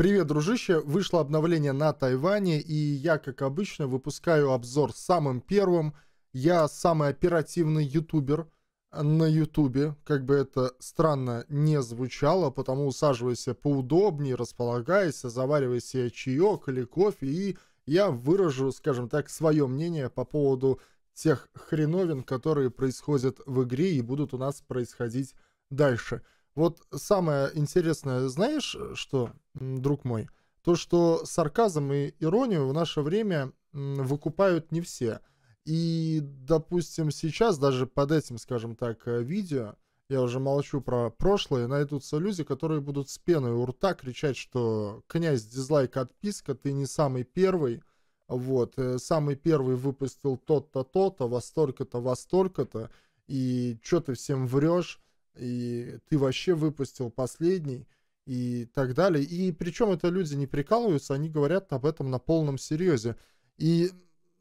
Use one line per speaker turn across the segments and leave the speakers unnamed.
Привет, дружище! Вышло обновление на Тайване, и я, как обычно, выпускаю обзор самым первым. Я самый оперативный ютубер на ютубе, как бы это странно не звучало, потому усаживайся поудобнее, располагайся, заваривай себе чаек или кофе, и я выражу, скажем так, свое мнение по поводу тех хреновин, которые происходят в игре и будут у нас происходить дальше. Вот самое интересное, знаешь, что друг мой, то, что сарказм и иронию в наше время выкупают не все. И, допустим, сейчас даже под этим, скажем так, э, видео, я уже молчу про прошлое, найдутся люди, которые будут с пеной у рта кричать, что «Князь, дизлайк, отписка, ты не самый первый». Вот, э, самый первый выпустил тот-то, то-то, во то во то и что ты всем врешь, и ты вообще выпустил последний и так далее. И причем это люди не прикалываются, они говорят об этом на полном серьезе. И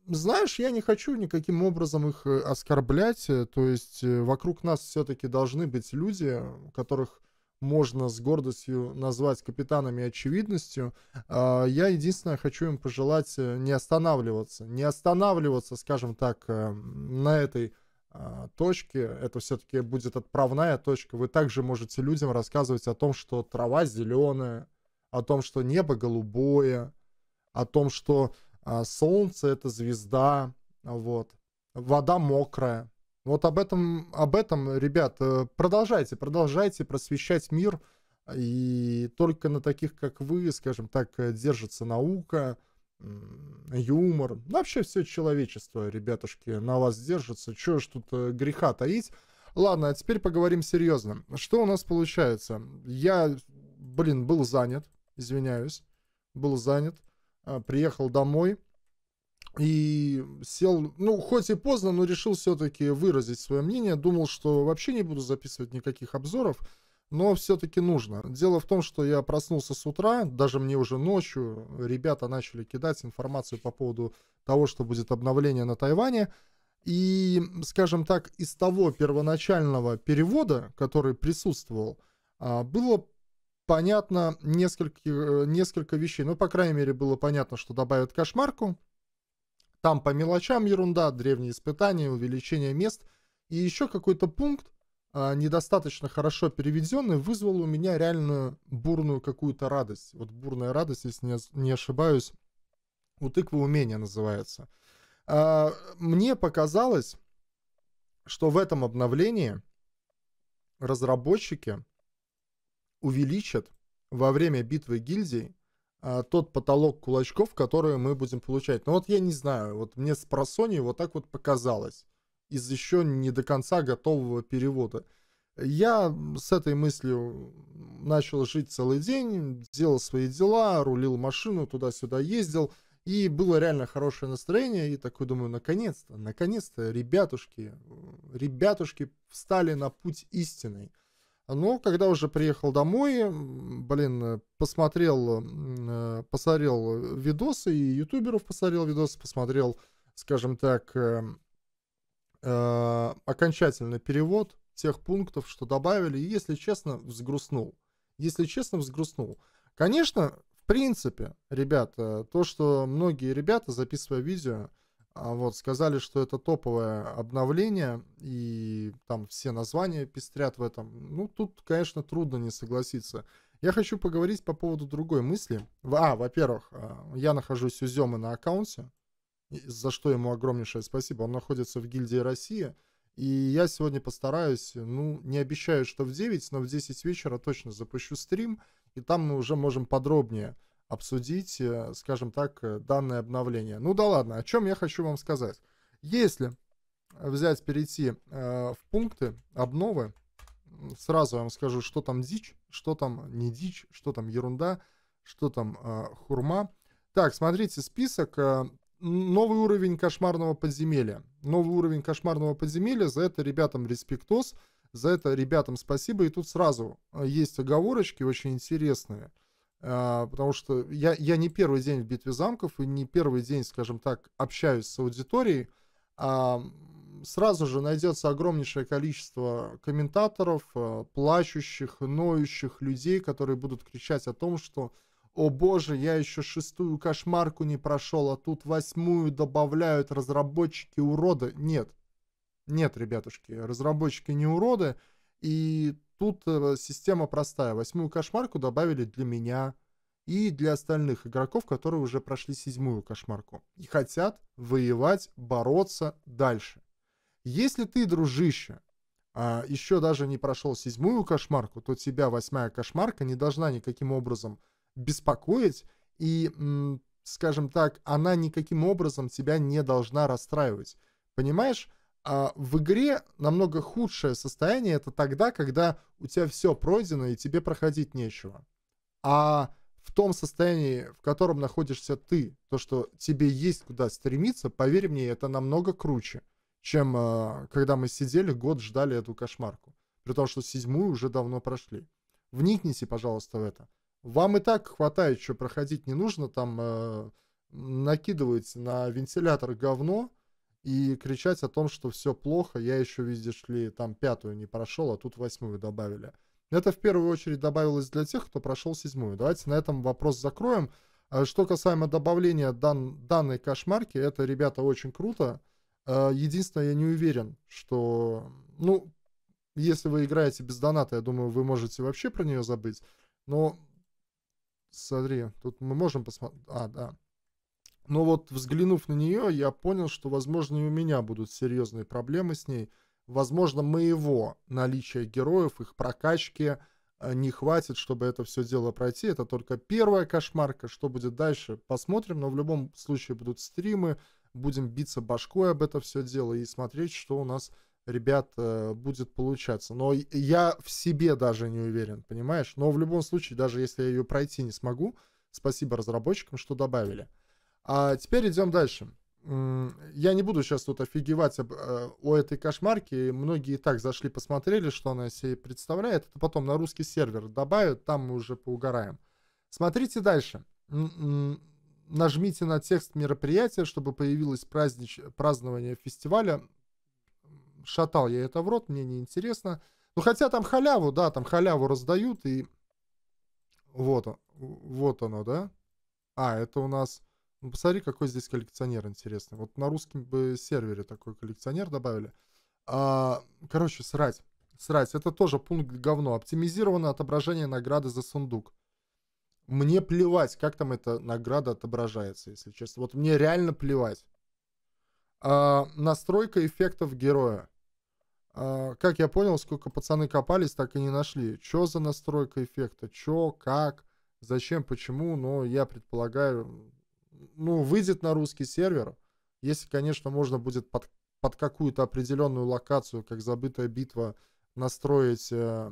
знаешь, я не хочу никаким образом их э, оскорблять, э, то есть э, вокруг нас все-таки должны быть люди, которых можно с гордостью назвать капитанами очевидностью. А, я единственное хочу им пожелать не останавливаться, не останавливаться, скажем так, на этой а, точки, это все-таки будет отправная точка. Вы также можете людям рассказывать о том, что трава зеленая, о том, что небо голубое, о том, что а, солнце это звезда, вот, вода мокрая. Вот об этом, об этом, ребят, э, продолжайте, продолжайте просвещать мир, и только на таких, как вы, скажем так, э, держится наука, юмор. Вообще все человечество, ребятушки, на вас держится. что ж тут э, греха таить? Ладно, а теперь поговорим серьезно. Что у нас получается? Я, блин, был занят, извиняюсь. Был занят. А, приехал домой и сел, ну, хоть и поздно, но решил все-таки выразить свое мнение. Думал, что вообще не буду записывать никаких обзоров но все-таки нужно. Дело в том, что я проснулся с утра, даже мне уже ночью ребята начали кидать информацию по поводу того, что будет обновление на Тайване. И, скажем так, из того первоначального перевода, который присутствовал, а, было понятно несколько, э, несколько вещей. Ну, по крайней мере, было понятно, что добавят кошмарку. Там по мелочам ерунда, древние испытания, увеличение мест. И еще какой-то пункт, а, недостаточно хорошо переведенный, вызвал у меня реальную бурную какую-то радость. Вот бурная радость, если не ошибаюсь, у тыквы умения называется. А, мне показалось, что в этом обновлении разработчики увеличат во время битвы гильдий а, тот потолок кулачков, которые мы будем получать. Но вот я не знаю, вот мне с просони вот так вот показалось из еще не до конца готового перевода. Я с этой мыслью начал жить целый день, делал свои дела, рулил машину, туда-сюда ездил, и было реально хорошее настроение, и такой думаю, наконец-то, наконец-то, ребятушки, ребятушки встали на путь истинный. Но когда уже приехал домой, блин, посмотрел, посмотрел видосы, и ютуберов посмотрел видосы, посмотрел, скажем так, э, э, окончательный перевод тех пунктов, что добавили, и, если честно, взгрустнул. Если честно, взгрустнул. Конечно, в принципе, ребята, то, что многие ребята, записывая видео, а, вот, сказали, что это топовое обновление, и там все названия пестрят в этом. Ну, тут, конечно, трудно не согласиться. Я хочу поговорить по поводу другой мысли. А, во-первых, э, я нахожусь у Зёмы на аккаунте, за что ему огромнейшее спасибо. Он находится в гильдии «Россия», и я сегодня постараюсь, ну, не обещаю, что в 9, но в 10 вечера точно запущу стрим, и там мы уже можем подробнее обсудить, э, скажем так, э, данное обновление. Ну да ладно, о чем я хочу вам сказать. Если взять, перейти э, в пункты обновы, сразу вам скажу, что там дичь, что там не дичь, что там ерунда, что там э, хурма. Так, смотрите, список. Э, новый уровень кошмарного подземелья. Новый уровень кошмарного подземелья, за это ребятам респектос, за это ребятам спасибо. И тут сразу э, есть оговорочки очень интересные, а, потому что я, я не первый день в битве замков и не первый день, скажем так, общаюсь с аудиторией, а, сразу же найдется огромнейшее количество комментаторов, э, плачущих, ноющих людей, которые будут кричать о том, что о боже, я еще шестую кошмарку не прошел, а тут восьмую добавляют разработчики уроды. Нет, нет, ребятушки, разработчики не уроды. И тут э, система простая. Восьмую кошмарку добавили для меня и для остальных игроков, которые уже прошли седьмую кошмарку. И хотят воевать, бороться дальше. Если ты, дружище, а, еще даже не прошел седьмую кошмарку, то тебя восьмая кошмарка не должна никаким образом беспокоить, и, скажем так, она никаким образом тебя не должна расстраивать. Понимаешь? А в игре намного худшее состояние это тогда, когда у тебя все пройдено и тебе проходить нечего. А в том состоянии, в котором находишься ты, то, что тебе есть куда стремиться, поверь мне, это намного круче, чем а, когда мы сидели год ждали эту кошмарку. При том, что седьмую уже давно прошли. Вникните, пожалуйста, в это. Вам и так хватает, что проходить не нужно, там э, накидывать на вентилятор говно и кричать о том, что все плохо, я еще, видишь ли, там пятую не прошел, а тут восьмую добавили. Это в первую очередь добавилось для тех, кто прошел седьмую. Давайте на этом вопрос закроем. А что касаемо добавления дан, данной кошмарки, это, ребята, очень круто. Э, единственное, я не уверен, что... Ну, если вы играете без доната, я думаю, вы можете вообще про нее забыть. Но смотри, тут мы можем посмотреть... А, да. Но вот взглянув на нее, я понял, что, возможно, и у меня будут серьезные проблемы с ней. Возможно, моего наличия героев, их прокачки э, не хватит, чтобы это все дело пройти. Это только первая кошмарка. Что будет дальше, посмотрим. Но в любом случае будут стримы. Будем биться башкой об это все дело и смотреть, что у нас ребят э, будет получаться. Но я в себе даже не уверен, понимаешь? Но в любом случае, даже если я ее пройти не смогу, спасибо разработчикам, что добавили. А теперь идем дальше. Я не буду сейчас тут офигевать об, э, о этой кошмарке. Многие и так зашли, посмотрели, что она себе представляет. Это потом на русский сервер добавят, там мы уже поугараем. Смотрите дальше. Нажмите на текст мероприятия, чтобы появилось празднич... празднование фестиваля шатал я это в рот, мне неинтересно. Ну, хотя там халяву, да, там халяву раздают, и вот, вот оно, да? А, это у нас... Ну, посмотри, какой здесь коллекционер интересный. Вот на русском бы сервере такой коллекционер добавили. А, короче, срать. Срать. Это тоже пункт говно. Оптимизировано отображение награды за сундук. Мне плевать, как там эта награда отображается, если честно. Вот мне реально плевать. А, настройка эффектов героя. А, как я понял, сколько пацаны копались, так и не нашли. Что за настройка эффекта, что, как, зачем, почему, но я предполагаю, ну, выйдет на русский сервер, если, конечно, можно будет под, под какую-то определенную локацию, как забытая битва, настроить, э,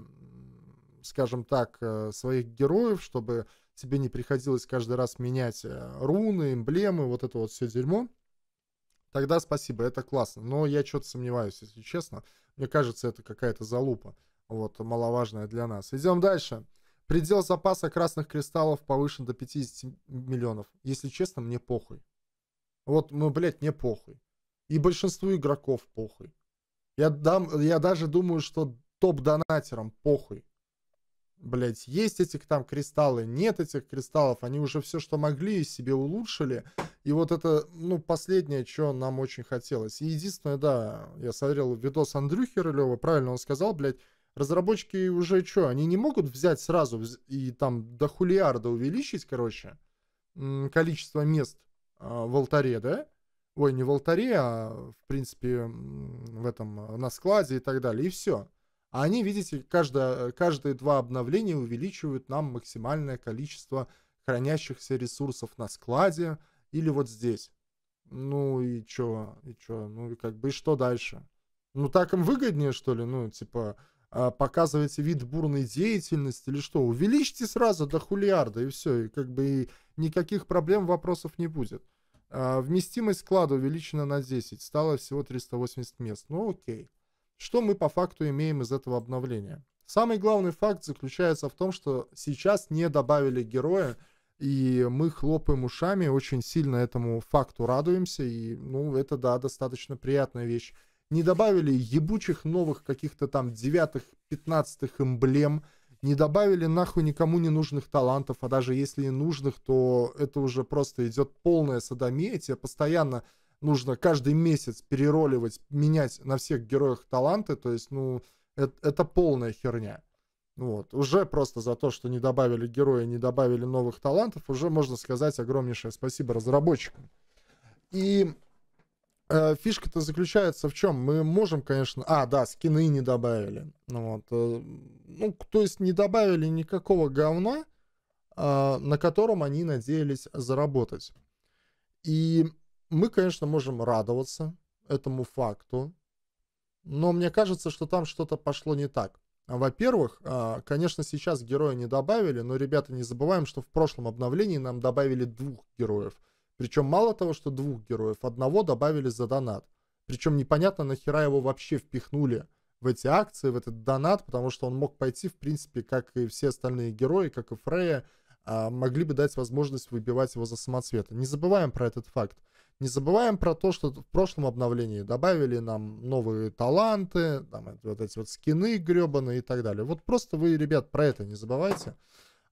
скажем так, э, своих героев, чтобы тебе не приходилось каждый раз менять э, руны, эмблемы, вот это вот все дерьмо тогда спасибо, это классно. Но я что-то сомневаюсь, если честно. Мне кажется, это какая-то залупа, вот, маловажная для нас. Идем дальше. Предел запаса красных кристаллов повышен до 50 миллионов. Если честно, мне похуй. Вот, ну, блядь, мне похуй. И большинству игроков похуй. Я, дам, я даже думаю, что топ-донатерам похуй. Блять, есть этих там кристаллы, нет этих кристаллов, они уже все, что могли, себе улучшили. И вот это, ну, последнее, что нам очень хотелось. И единственное, да, я смотрел видос Андрюхи Рылева, правильно он сказал, блядь, разработчики уже что, они не могут взять сразу и там до хулиарда увеличить, короче, количество мест а, в алтаре, да? Ой, не в алтаре, а, в принципе, в этом, а, на складе и так далее, и все. А они, видите, каждое, каждые два обновления увеличивают нам максимальное количество хранящихся ресурсов на складе, или вот здесь. Ну и чё, и чё, ну и как бы и что дальше? Ну так им выгоднее, что ли? Ну, типа, а, показываете вид бурной деятельности или что? Увеличьте сразу до хулиарда и все, и как бы и никаких проблем, вопросов не будет. А, вместимость склада увеличена на 10, стало всего 380 мест. Ну окей. Что мы по факту имеем из этого обновления? Самый главный факт заключается в том, что сейчас не добавили героя, и мы хлопаем ушами, очень сильно этому факту радуемся, и, ну, это, да, достаточно приятная вещь. Не добавили ебучих новых каких-то там девятых, пятнадцатых эмблем, не добавили нахуй никому не нужных талантов, а даже если и нужных, то это уже просто идет полная садомия, тебе постоянно нужно каждый месяц перероливать, менять на всех героях таланты, то есть, ну, это, это полная херня. Вот. Уже просто за то, что не добавили героя, не добавили новых талантов, уже можно сказать огромнейшее спасибо разработчикам. И э, фишка-то заключается в чем? Мы можем, конечно... А, да, скины не добавили. Ну вот. Э, ну, то есть не добавили никакого говна, э, на котором они надеялись заработать. И мы, конечно, можем радоваться этому факту, но мне кажется, что там что-то пошло не так. А, во-первых, а, конечно, сейчас героя не добавили, но, ребята, не забываем, что в прошлом обновлении нам добавили двух героев. Причем мало того, что двух героев, одного добавили за донат. Причем непонятно, нахера его вообще впихнули в эти акции, в этот донат, потому что он мог пойти, в принципе, как и все остальные герои, как и Фрея, а, могли бы дать возможность выбивать его за самоцвета. Не забываем про этот факт. Не забываем про то, что в прошлом обновлении добавили нам новые таланты, там, вот эти вот скины гребаные и так далее. Вот просто вы, ребят, про это не забывайте.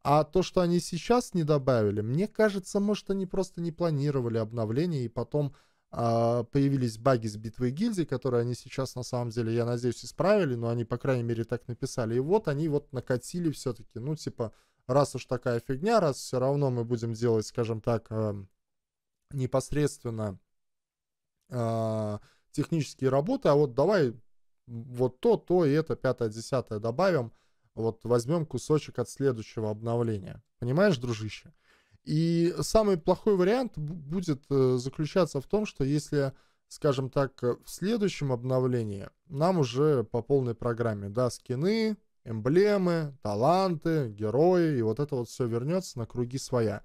А то, что они сейчас не добавили, мне кажется, может, они просто не планировали обновление, и потом э, появились баги с битвы гильдии, которые они сейчас, на самом деле, я надеюсь, исправили, но они, по крайней мере, так написали. И вот они вот накатили все-таки, ну, типа, раз уж такая фигня, раз все равно мы будем делать, скажем так, э, непосредственно э, технические работы, а вот давай вот то, то и это, пятое, десятое добавим, вот возьмем кусочек от следующего обновления. Понимаешь, дружище? И самый плохой вариант будет э, заключаться в том, что если, скажем так, э, в следующем обновлении нам уже по полной программе, да, скины, эмблемы, таланты, герои, и вот это вот все вернется на круги своя.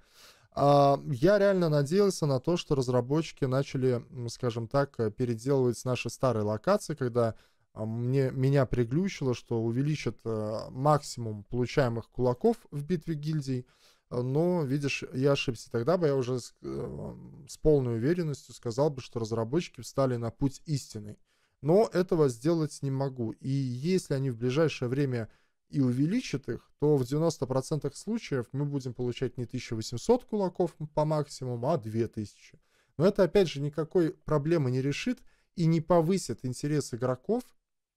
А, я реально надеялся на то, что разработчики начали, скажем так, э, переделывать наши старые локации, когда а, мне, меня приглючило, что увеличат э, максимум получаемых кулаков в битве гильдий. А, но, видишь, я ошибся. Тогда бы я уже с, э, с полной уверенностью сказал бы, что разработчики встали на путь истины. Но этого сделать не могу. И если они в ближайшее время и увеличит их, то в 90% случаев мы будем получать не 1800 кулаков по максимуму, а 2000. Но это, опять же, никакой проблемы не решит и не повысит интерес игроков,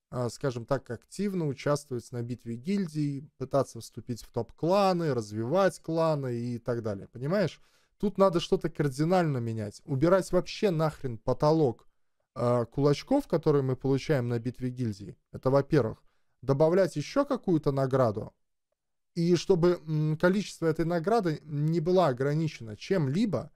а, скажем так, активно участвовать на битве гильдий, пытаться вступить в топ-кланы, развивать кланы и так далее. Понимаешь? Тут надо что-то кардинально менять. Убирать вообще нахрен потолок э, кулачков, которые мы получаем на битве гильдии. Это во-первых добавлять еще какую-то награду, и чтобы количество этой награды не было ограничено чем-либо,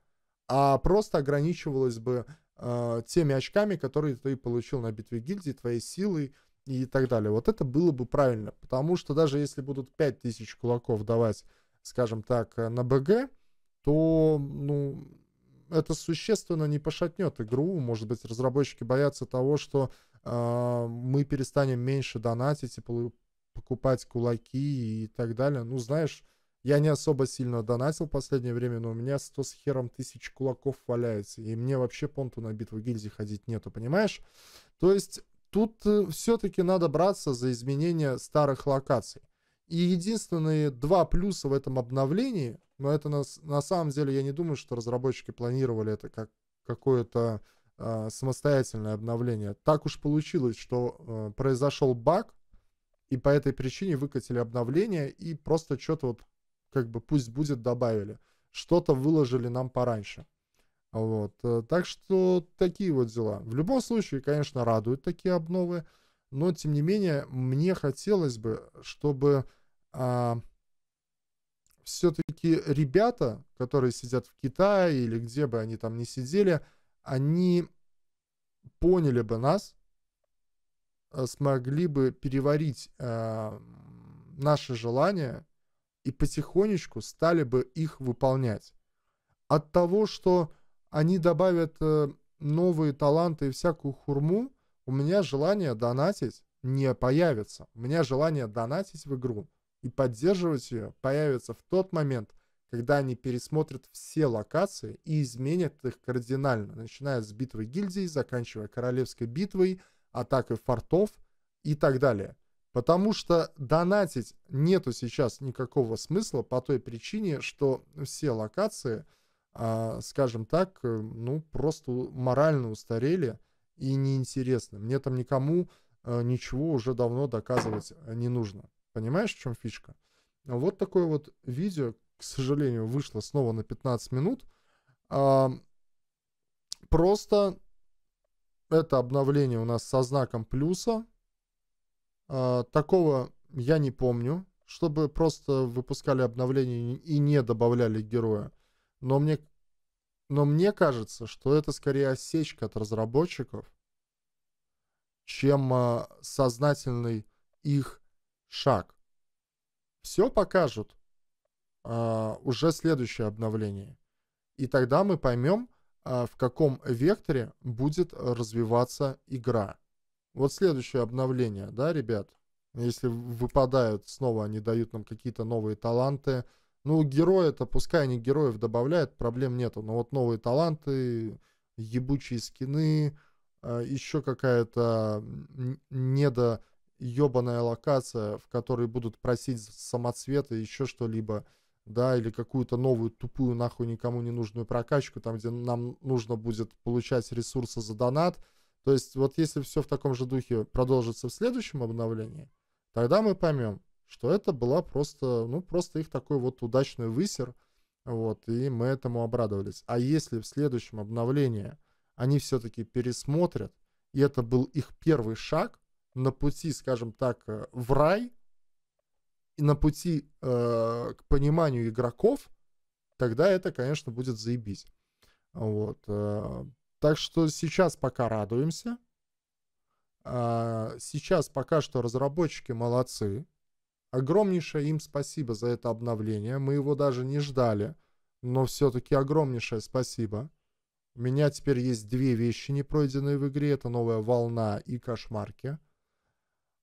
а просто ограничивалось бы э, теми очками, которые ты получил на битве гильдии, твоей силой и так далее. Вот это было бы правильно, потому что даже если будут 5000 кулаков давать, скажем так, э, на БГ, то, ну, это существенно не пошатнет игру. Может быть, разработчики боятся того, что а, мы перестанем меньше донатить и покупать кулаки и так далее. Ну, знаешь, я не особо сильно донатил в последнее время, но у меня 100 с хером тысяч кулаков валяется, и мне вообще понту на битву гильдии ходить нету, понимаешь? То есть тут э, все-таки надо браться за изменение старых локаций. И единственные два плюса в этом обновлении, но это на, на самом деле я не думаю, что разработчики планировали это как какое-то а, самостоятельное обновление. Так уж получилось, что э, произошел баг, и по этой причине выкатили обновление и просто что-то вот как бы пусть будет добавили. Что-то выложили нам пораньше. Вот. Э, так что такие вот дела. В любом случае, конечно, радуют такие обновы, но тем не менее, мне хотелось бы, чтобы а, все-таки ребята, которые сидят в Китае или где бы они там не сидели, они поняли бы нас, э, смогли бы переварить э, наши желания и потихонечку стали бы их выполнять. От того, что они добавят э, новые таланты и всякую хурму, у меня желание донатить не появится. У меня желание донатить в игру и поддерживать ее появится в тот момент, когда они пересмотрят все локации и изменят их кардинально, начиная с битвы гильдий, заканчивая королевской битвой, атакой фортов и так далее. Потому что донатить нету сейчас никакого смысла по той причине, что все локации, а, скажем так, э, ну просто морально устарели и неинтересны. Мне там никому э, ничего уже давно доказывать э, не нужно. Понимаешь, в чем фишка? Вот такое вот видео, к сожалению, вышло снова на 15 минут. А, просто это обновление у нас со знаком плюса. А, такого я не помню, чтобы просто выпускали обновление и не добавляли героя. Но мне, но мне кажется, что это скорее осечка от разработчиков, чем а, сознательный их шаг. Все покажут а, уже следующее обновление. И тогда мы поймем, а, в каком векторе будет развиваться игра. Вот следующее обновление, да, ребят? Если выпадают, снова они дают нам какие-то новые таланты. Ну, герои это пускай они героев добавляют, проблем нету. Но вот новые таланты, ебучие скины, а, еще какая-то недоебанная локация, в которой будут просить самоцветы, еще что-либо да, или какую-то новую тупую нахуй никому не нужную прокачку, там, где нам нужно будет получать ресурсы за донат. То есть вот если все в таком же духе продолжится в следующем обновлении, тогда мы поймем, что это была просто, ну, просто их такой вот удачный высер, вот, и мы этому обрадовались. А если в следующем обновлении они все-таки пересмотрят, и это был их первый шаг на пути, скажем так, в рай – на пути э, к пониманию игроков, тогда это, конечно, будет заебись. Вот. Э, так что сейчас пока радуемся. Э, сейчас пока что разработчики молодцы. Огромнейшее им спасибо за это обновление. Мы его даже не ждали, но все-таки огромнейшее спасибо. У меня теперь есть две вещи, не пройденные в игре. Это новая волна и кошмарки.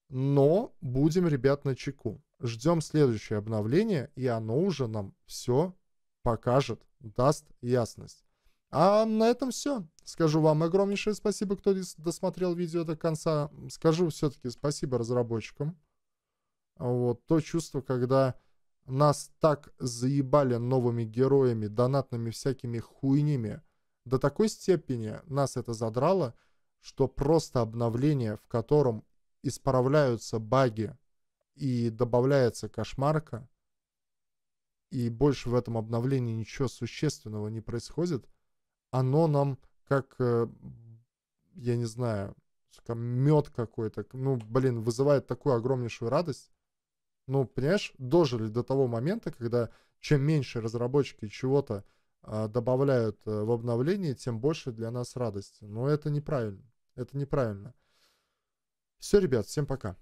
Но будем, ребят, на чеку ждем следующее обновление, и оно уже нам все покажет, даст ясность. А на этом все. Скажу вам огромнейшее спасибо, кто досмотрел видео до конца. Скажу все-таки спасибо разработчикам. Вот то чувство, когда нас так заебали новыми героями, донатными всякими хуйнями, до такой степени нас это задрало, что просто обновление, в котором исправляются баги, и добавляется кошмарка, и больше в этом обновлении ничего существенного не происходит, оно нам как, э, я не знаю, как мед какой-то, ну, блин, вызывает такую огромнейшую радость. Ну, понимаешь, дожили до того момента, когда чем меньше разработчики чего-то э, добавляют э, в обновление, тем больше для нас радости. Но это неправильно. Это неправильно. Все, ребят, всем пока.